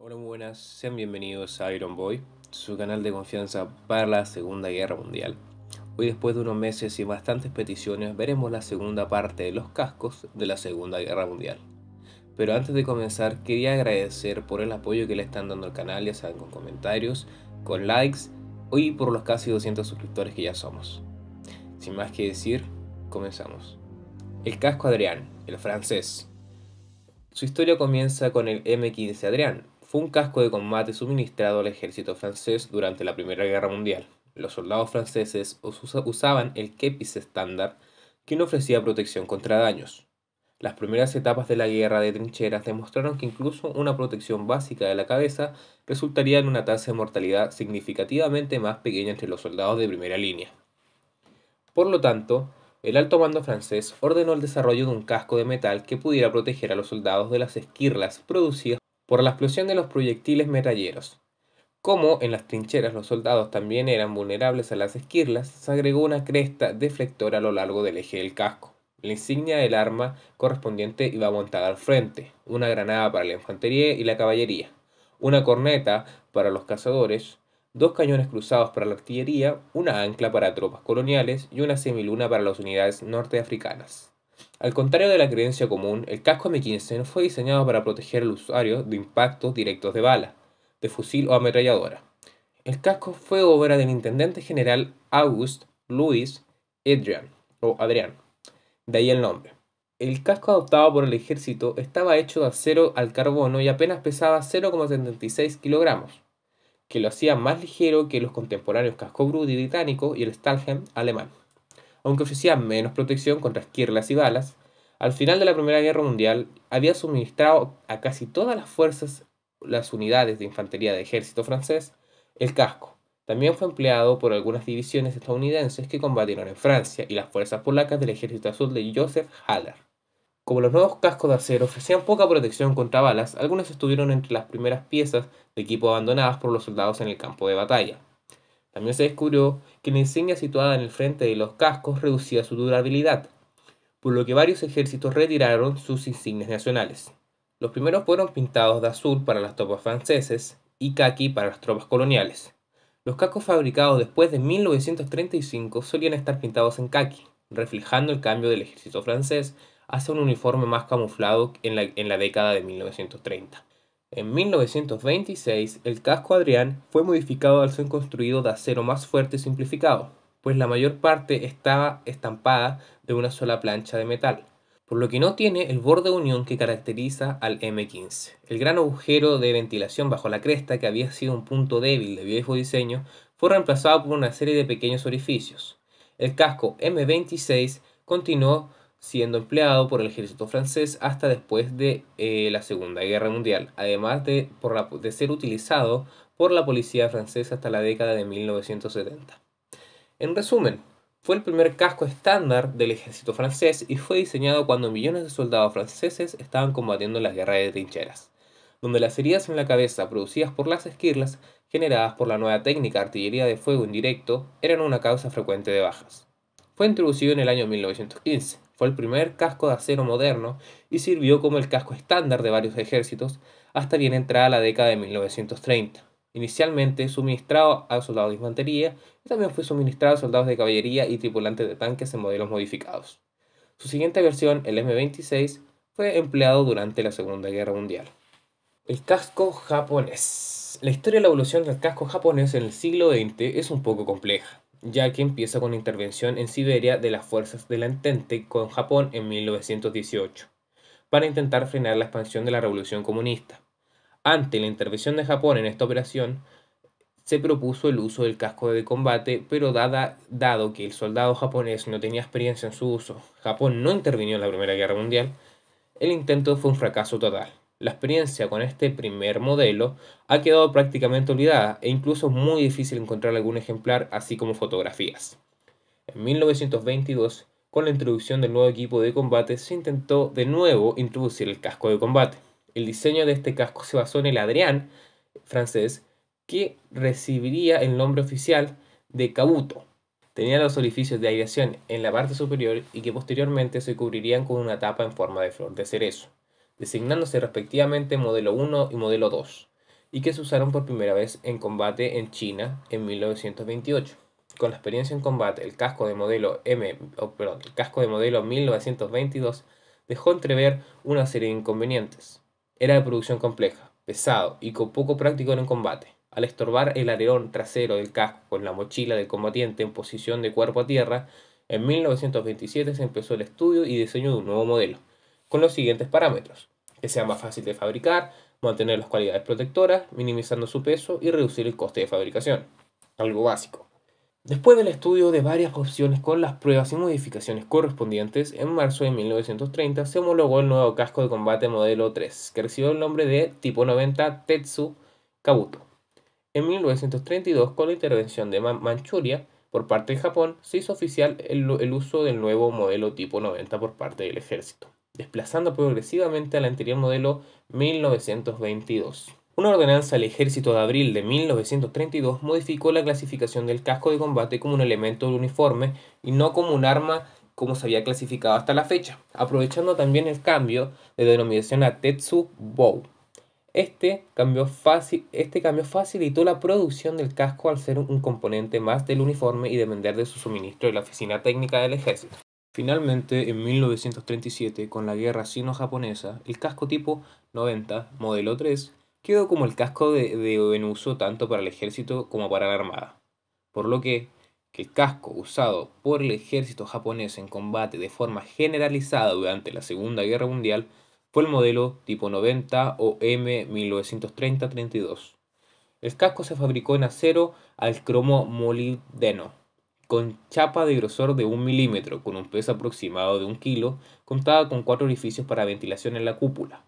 Hola, muy buenas, sean bienvenidos a Iron Boy, su canal de confianza para la Segunda Guerra Mundial. Hoy después de unos meses y bastantes peticiones veremos la segunda parte de los cascos de la Segunda Guerra Mundial. Pero antes de comenzar quería agradecer por el apoyo que le están dando al canal, ya saben, con comentarios, con likes y por los casi 200 suscriptores que ya somos. Sin más que decir, comenzamos. El casco Adrián, el francés. Su historia comienza con el M15 Adrián, fue un casco de combate suministrado al ejército francés durante la Primera Guerra Mundial. Los soldados franceses usaban el kepis estándar, que no ofrecía protección contra daños. Las primeras etapas de la guerra de trincheras demostraron que incluso una protección básica de la cabeza resultaría en una tasa de mortalidad significativamente más pequeña entre los soldados de primera línea. Por lo tanto, el alto mando francés ordenó el desarrollo de un casco de metal que pudiera proteger a los soldados de las esquirlas producidas por la explosión de los proyectiles metalleros, Como en las trincheras los soldados también eran vulnerables a las esquirlas, se agregó una cresta deflectora a lo largo del eje del casco. La insignia del arma correspondiente iba montada al frente, una granada para la infantería y la caballería, una corneta para los cazadores, dos cañones cruzados para la artillería, una ancla para tropas coloniales y una semiluna para las unidades norteafricanas. Al contrario de la creencia común, el casco M15 fue diseñado para proteger al usuario de impactos directos de bala, de fusil o ametralladora. El casco fue obra del intendente general August Louis Adrian, o de ahí el nombre. El casco adoptado por el ejército estaba hecho de acero al carbono y apenas pesaba 0,76 kilogramos, que lo hacía más ligero que los contemporáneos casco británico y el Stalhem alemán aunque ofrecía menos protección contra esquirlas y balas, al final de la Primera Guerra Mundial había suministrado a casi todas las fuerzas las unidades de infantería de ejército francés el casco. También fue empleado por algunas divisiones estadounidenses que combatieron en Francia y las fuerzas polacas del ejército azul de Joseph Haller. Como los nuevos cascos de acero ofrecían poca protección contra balas, algunos estuvieron entre las primeras piezas de equipo abandonadas por los soldados en el campo de batalla. También se descubrió que la insignia situada en el frente de los cascos reducía su durabilidad, por lo que varios ejércitos retiraron sus insignias nacionales. Los primeros fueron pintados de azul para las tropas franceses y khaki para las tropas coloniales. Los cascos fabricados después de 1935 solían estar pintados en khaki, reflejando el cambio del ejército francés hacia un uniforme más camuflado en la, en la década de 1930. En 1926, el casco Adrián fue modificado al ser construido de acero más fuerte y simplificado, pues la mayor parte estaba estampada de una sola plancha de metal, por lo que no tiene el borde unión que caracteriza al M15. El gran agujero de ventilación bajo la cresta, que había sido un punto débil de viejo diseño, fue reemplazado por una serie de pequeños orificios. El casco M26 continuó siendo empleado por el ejército francés hasta después de eh, la Segunda Guerra Mundial, además de, de ser utilizado por la policía francesa hasta la década de 1970. En resumen, fue el primer casco estándar del ejército francés y fue diseñado cuando millones de soldados franceses estaban combatiendo las guerras de trincheras, donde las heridas en la cabeza producidas por las esquirlas generadas por la nueva técnica artillería de fuego indirecto eran una causa frecuente de bajas. Fue introducido en el año 1915 fue el primer casco de acero moderno y sirvió como el casco estándar de varios ejércitos hasta bien entrada la década de 1930. Inicialmente suministrado a soldados de infantería y también fue suministrado a soldados de caballería y tripulantes de tanques en modelos modificados. Su siguiente versión, el M26, fue empleado durante la Segunda Guerra Mundial. El casco japonés. La historia de la evolución del casco japonés en el siglo XX es un poco compleja ya que empieza con la intervención en Siberia de las fuerzas del Entente con Japón en 1918, para intentar frenar la expansión de la revolución comunista. Ante la intervención de Japón en esta operación, se propuso el uso del casco de combate, pero dada, dado que el soldado japonés no tenía experiencia en su uso, Japón no intervino en la Primera Guerra Mundial, el intento fue un fracaso total. La experiencia con este primer modelo ha quedado prácticamente olvidada e incluso muy difícil encontrar algún ejemplar así como fotografías. En 1922, con la introducción del nuevo equipo de combate, se intentó de nuevo introducir el casco de combate. El diseño de este casco se basó en el Adrián francés, que recibiría el nombre oficial de Cabuto. Tenía los orificios de aireación en la parte superior y que posteriormente se cubrirían con una tapa en forma de flor de cerezo designándose respectivamente modelo 1 y modelo 2, y que se usaron por primera vez en combate en China en 1928. Con la experiencia en combate, el casco de modelo M, el casco de modelo 1922 dejó entrever una serie de inconvenientes. Era de producción compleja, pesado y con poco práctico en el combate. Al estorbar el areón trasero del casco con la mochila del combatiente en posición de cuerpo a tierra, en 1927 se empezó el estudio y diseño de un nuevo modelo con los siguientes parámetros. Que sea más fácil de fabricar, mantener las cualidades protectoras, minimizando su peso y reducir el coste de fabricación. Algo básico. Después del estudio de varias opciones con las pruebas y modificaciones correspondientes, en marzo de 1930 se homologó el nuevo casco de combate modelo 3, que recibió el nombre de Tipo 90 Tetsu Kabuto. En 1932, con la intervención de Manchuria por parte de Japón, se hizo oficial el, el uso del nuevo modelo Tipo 90 por parte del ejército desplazando progresivamente al anterior modelo 1922. Una ordenanza del ejército de abril de 1932 modificó la clasificación del casco de combate como un elemento del uniforme y no como un arma como se había clasificado hasta la fecha, aprovechando también el cambio de denominación a Tetsu Bow. Este cambio, este cambio facilitó la producción del casco al ser un componente más del uniforme y depender de su suministro de la Oficina Técnica del Ejército. Finalmente, en 1937, con la guerra sino-japonesa, el casco tipo 90, modelo 3, quedó como el casco de, de, uso tanto para el ejército como para la armada. Por lo que, el casco usado por el ejército japonés en combate de forma generalizada durante la Segunda Guerra Mundial fue el modelo tipo 90 o M1930-32. El casco se fabricó en acero al cromo molibdeno, con chapa de grosor de un milímetro, con un peso aproximado de un kilo, contaba con cuatro orificios para ventilación en la cúpula.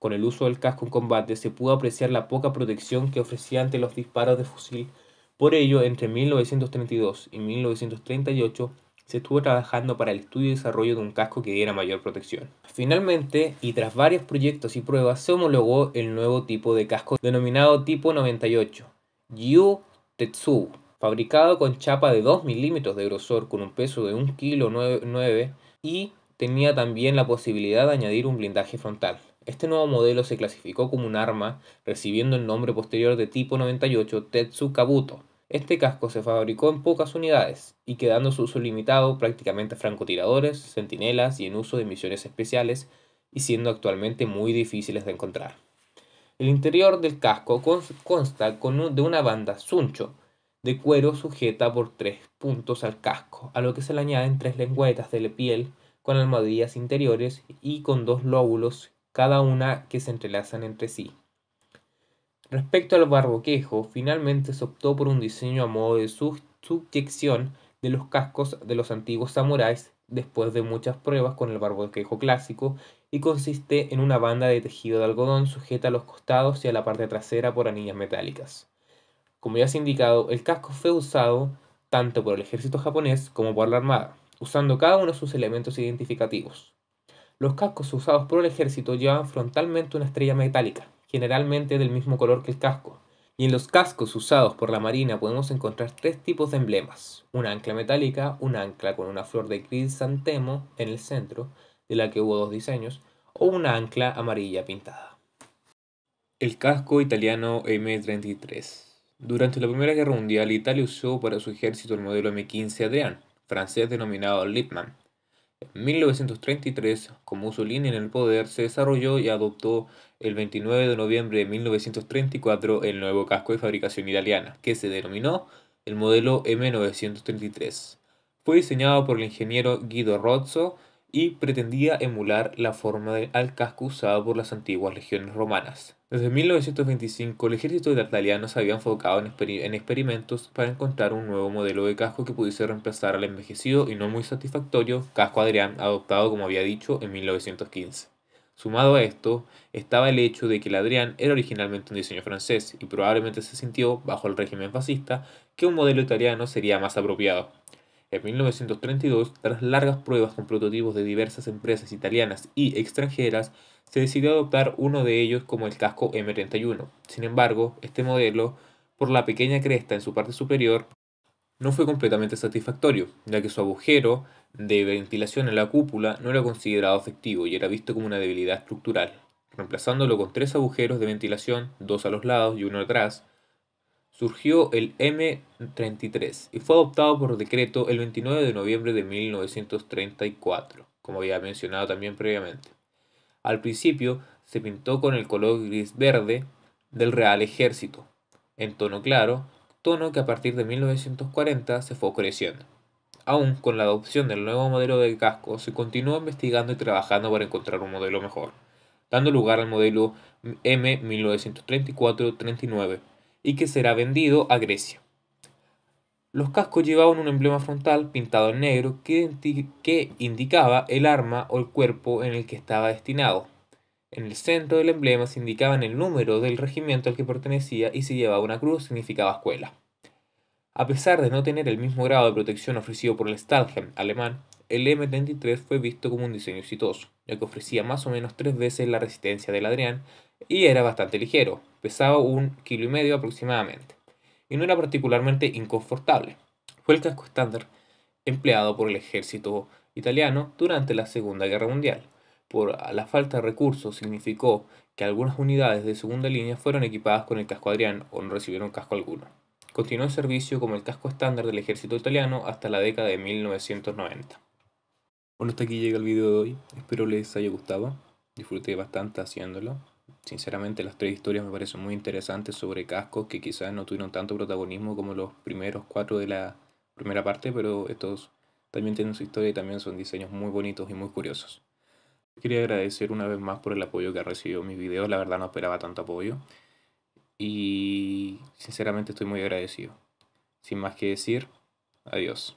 Con el uso del casco en combate se pudo apreciar la poca protección que ofrecía ante los disparos de fusil. Por ello, entre 1932 y 1938 se estuvo trabajando para el estudio y desarrollo de un casco que diera mayor protección. Finalmente, y tras varios proyectos y pruebas, se homologó el nuevo tipo de casco denominado tipo 98, Yu Tetsu, fabricado con chapa de 2 milímetros de grosor con un peso de 1,9 kg y tenía también la posibilidad de añadir un blindaje frontal. Este nuevo modelo se clasificó como un arma, recibiendo el nombre posterior de tipo 98 Tetsu Kabuto. Este casco se fabricó en pocas unidades y quedando su uso limitado prácticamente a francotiradores, centinelas y en uso de misiones especiales y siendo actualmente muy difíciles de encontrar. El interior del casco consta de una banda suncho, de cuero sujeta por tres puntos al casco, a lo que se le añaden tres lengüetas de piel con almohadillas interiores y con dos lóbulos, cada una que se entrelazan entre sí. Respecto al barboquejo, finalmente se optó por un diseño a modo de subyección de los cascos de los antiguos samuráis después de muchas pruebas con el barboquejo clásico y consiste en una banda de tejido de algodón sujeta a los costados y a la parte trasera por anillas metálicas. Como ya se ha indicado, el casco fue usado tanto por el ejército japonés como por la armada, usando cada uno sus elementos identificativos. Los cascos usados por el ejército llevan frontalmente una estrella metálica, generalmente del mismo color que el casco, y en los cascos usados por la Marina podemos encontrar tres tipos de emblemas. Una ancla metálica, una ancla con una flor de crisantemo en el centro, de la que hubo dos diseños, o una ancla amarilla pintada. El casco italiano M33. Durante la Primera Guerra Mundial, Italia usó para su ejército el modelo M15 Adrian, francés denominado Lippmann. En 1933, con Mussolini en el poder, se desarrolló y adoptó el 29 de noviembre de 1934 el nuevo casco de fabricación italiana, que se denominó el modelo M933. Fue diseñado por el ingeniero Guido Rozzo y pretendía emular la forma del al casco usado por las antiguas legiones romanas. Desde 1925 el ejército italiano se había enfocado en, en, experimentos para encontrar un nuevo modelo de casco que pudiese reemplazar al envejecido y no muy satisfactorio casco Adrián adoptado como había dicho en 1915. Sumado a esto, estaba el hecho de que el Adrián era originalmente un diseño francés y probablemente se sintió, bajo el régimen fascista, que un modelo italiano sería más apropiado. En 1932, tras largas pruebas con prototipos de diversas empresas italianas y extranjeras, se decidió adoptar uno de ellos como el casco M31. Sin embargo, este modelo, por la pequeña cresta en su parte superior, no fue completamente satisfactorio, ya que su agujero de ventilación en la cúpula no era considerado efectivo y era visto como una debilidad estructural. Reemplazándolo con tres agujeros de ventilación, dos a los lados y uno atrás, surgió el M33 y fue adoptado por decreto el 29 de noviembre de 1934, como había mencionado también previamente. Al principio se pintó con el color gris-verde del Real Ejército, en tono claro, tono que a partir de 1940 se fue creciendo. Aún con la adopción del nuevo modelo de casco, se continuó investigando y trabajando para encontrar un modelo mejor, dando lugar al modelo M1934-39 y que será vendido a Grecia. Los cascos llevaban un emblema frontal pintado en negro que, indicaba el arma o el cuerpo en el que estaba destinado. En el centro del emblema se indicaban el número del regimiento al que pertenecía y si llevaba una cruz significaba escuela. A pesar de no tener el mismo grado de protección ofrecido por el Stahlhelm alemán, el M33 fue visto como un diseño exitoso, ya que ofrecía más o menos tres veces la resistencia del Adrián y era bastante ligero, pesaba un kilo y medio aproximadamente, y no era particularmente inconfortable. Fue el casco estándar empleado por el ejército italiano durante la Segunda Guerra Mundial. Por la falta de recursos significó que algunas unidades de segunda línea fueron equipadas con el casco Adrián o no recibieron casco alguno. Continuó en servicio como el casco estándar del ejército italiano hasta la década de 1990. Bueno, hasta aquí llega el video de hoy. Espero les haya gustado. Disfruté bastante haciéndolo. Sinceramente las tres historias me parecen muy interesantes sobre cascos que quizás no tuvieron tanto protagonismo como los primeros cuatro de la primera parte, pero estos también tienen su historia y también son diseños muy bonitos y muy curiosos. Quería agradecer una vez más por el apoyo que ha recibido mis videos, la verdad no esperaba tanto apoyo y sinceramente estoy muy agradecido. Sin más que decir, adiós.